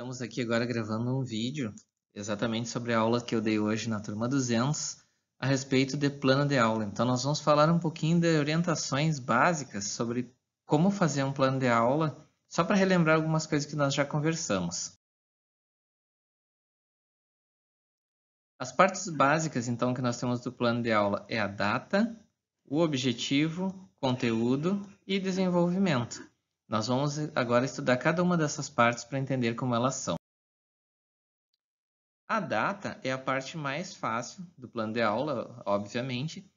Estamos aqui agora gravando um vídeo exatamente sobre a aula que eu dei hoje na turma 200 a respeito de plano de aula. Então nós vamos falar um pouquinho de orientações básicas sobre como fazer um plano de aula, só para relembrar algumas coisas que nós já conversamos. As partes básicas então que nós temos do plano de aula é a data, o objetivo, conteúdo e desenvolvimento. Nós vamos agora estudar cada uma dessas partes para entender como elas são. A data é a parte mais fácil do plano de aula, obviamente.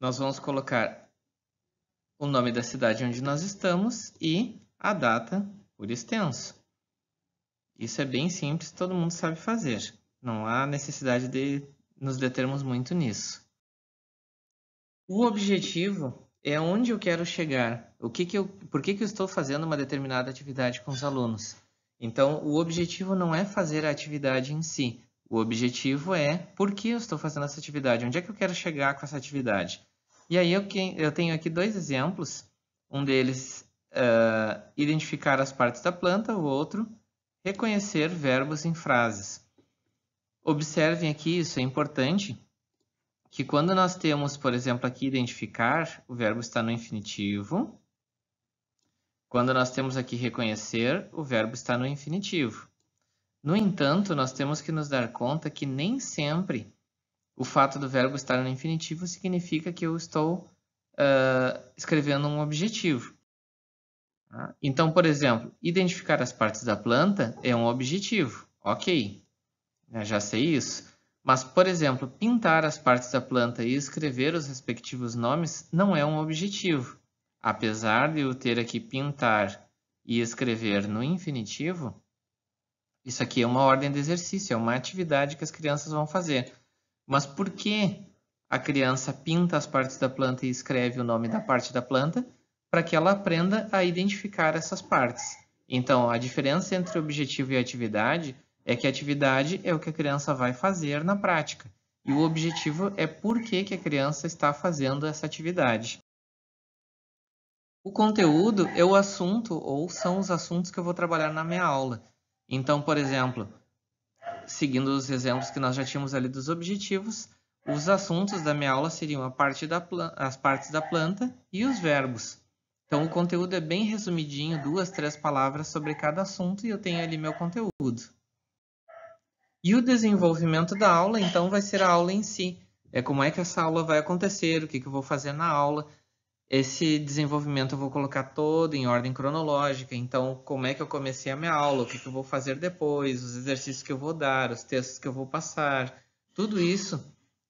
Nós vamos colocar o nome da cidade onde nós estamos e a data por extenso. Isso é bem simples, todo mundo sabe fazer. Não há necessidade de nos determos muito nisso. O objetivo é onde eu quero chegar o que que eu, por que, que eu estou fazendo uma determinada atividade com os alunos. Então, o objetivo não é fazer a atividade em si. O objetivo é por que eu estou fazendo essa atividade, onde é que eu quero chegar com essa atividade. E aí eu, eu tenho aqui dois exemplos, um deles uh, identificar as partes da planta, o outro reconhecer verbos em frases. Observem aqui, isso é importante, que quando nós temos, por exemplo, aqui identificar, o verbo está no infinitivo, quando nós temos aqui reconhecer, o verbo está no infinitivo. No entanto, nós temos que nos dar conta que nem sempre o fato do verbo estar no infinitivo significa que eu estou uh, escrevendo um objetivo. Tá? Então, por exemplo, identificar as partes da planta é um objetivo. Ok, Eu já sei isso. Mas, por exemplo, pintar as partes da planta e escrever os respectivos nomes não é um objetivo apesar de eu ter aqui pintar e escrever no infinitivo, isso aqui é uma ordem de exercício, é uma atividade que as crianças vão fazer. Mas por que a criança pinta as partes da planta e escreve o nome da parte da planta? Para que ela aprenda a identificar essas partes. Então, a diferença entre objetivo e atividade é que a atividade é o que a criança vai fazer na prática. E o objetivo é por que, que a criança está fazendo essa atividade. O conteúdo é o assunto ou são os assuntos que eu vou trabalhar na minha aula. Então, por exemplo, seguindo os exemplos que nós já tínhamos ali dos objetivos, os assuntos da minha aula seriam parte planta, as partes da planta e os verbos. Então, o conteúdo é bem resumidinho, duas, três palavras sobre cada assunto e eu tenho ali meu conteúdo. E o desenvolvimento da aula, então, vai ser a aula em si. É como é que essa aula vai acontecer, o que, que eu vou fazer na aula, esse desenvolvimento eu vou colocar todo em ordem cronológica, então como é que eu comecei a minha aula, o que, que eu vou fazer depois, os exercícios que eu vou dar, os textos que eu vou passar, tudo isso,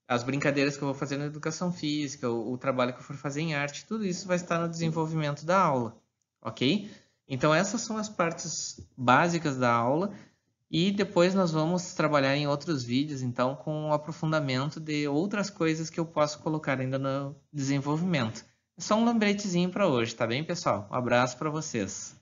as brincadeiras que eu vou fazer na educação física, o, o trabalho que eu for fazer em arte, tudo isso vai estar no desenvolvimento da aula, ok? Então essas são as partes básicas da aula e depois nós vamos trabalhar em outros vídeos, então com o aprofundamento de outras coisas que eu posso colocar ainda no desenvolvimento. Só um lembretezinho para hoje, tá bem, pessoal? Um abraço para vocês.